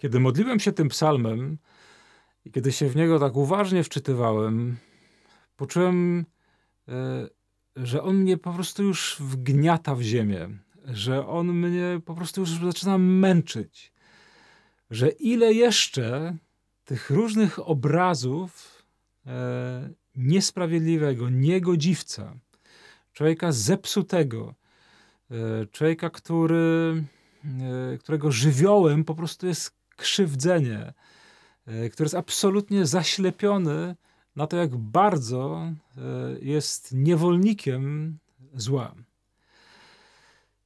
Kiedy modliłem się tym psalmem i kiedy się w niego tak uważnie wczytywałem, poczułem, e, że on mnie po prostu już wgniata w ziemię, że on mnie po prostu już zaczyna męczyć, że ile jeszcze tych różnych obrazów e, niesprawiedliwego, niegodziwca, człowieka zepsutego, e, człowieka, który, którego żywiołem po prostu jest krzywdzenie, e, który jest absolutnie zaślepiony na to, jak bardzo e, jest niewolnikiem zła.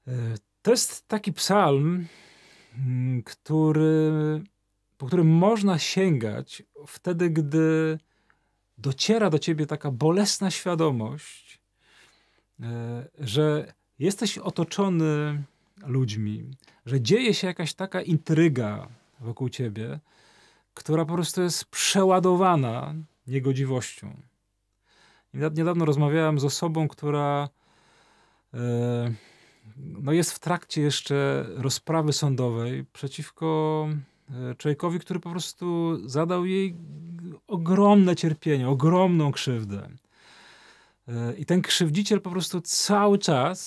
E, to jest taki psalm, mm, który, po którym można sięgać wtedy, gdy dociera do ciebie taka bolesna świadomość, że jesteś otoczony ludźmi, że dzieje się jakaś taka intryga wokół ciebie, która po prostu jest przeładowana niegodziwością. Niedawno rozmawiałem z osobą, która e, no jest w trakcie jeszcze rozprawy sądowej przeciwko e, człowiekowi, który po prostu zadał jej ogromne cierpienie, ogromną krzywdę. E, I ten krzywdziciel po prostu cały czas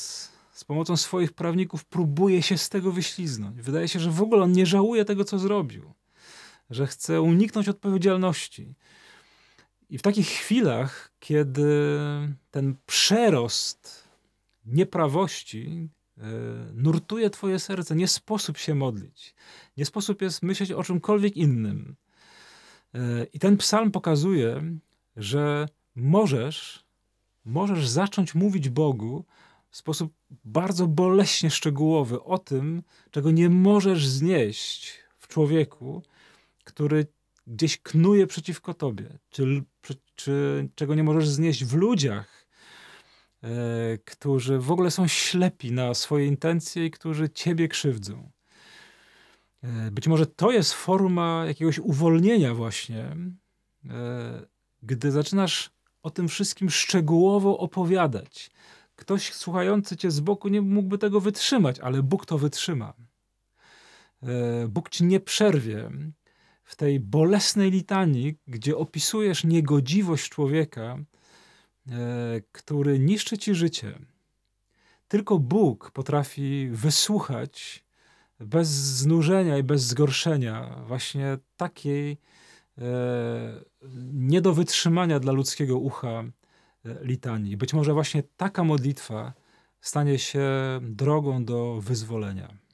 z pomocą swoich prawników próbuje się z tego wyśliznąć. Wydaje się, że w ogóle on nie żałuje tego, co zrobił, że chce uniknąć odpowiedzialności. I w takich chwilach, kiedy ten przerost nieprawości yy, nurtuje twoje serce, nie sposób się modlić, nie sposób jest myśleć o czymkolwiek innym. Yy, I ten psalm pokazuje, że możesz, możesz zacząć mówić Bogu w sposób bardzo boleśnie szczegółowy o tym, czego nie możesz znieść w człowieku, który gdzieś knuje przeciwko tobie, czy, czy czego nie możesz znieść w ludziach, e, którzy w ogóle są ślepi na swoje intencje i którzy ciebie krzywdzą. E, być może to jest forma jakiegoś uwolnienia, właśnie, e, gdy zaczynasz o tym wszystkim szczegółowo opowiadać Ktoś słuchający cię z boku nie mógłby tego wytrzymać, ale Bóg to wytrzyma. E, Bóg ci nie przerwie w tej bolesnej litanii, gdzie opisujesz niegodziwość człowieka, e, który niszczy ci życie. Tylko Bóg potrafi wysłuchać bez znużenia i bez zgorszenia właśnie takiej e, nie do wytrzymania dla ludzkiego ucha litanii. Być może właśnie taka modlitwa stanie się drogą do wyzwolenia.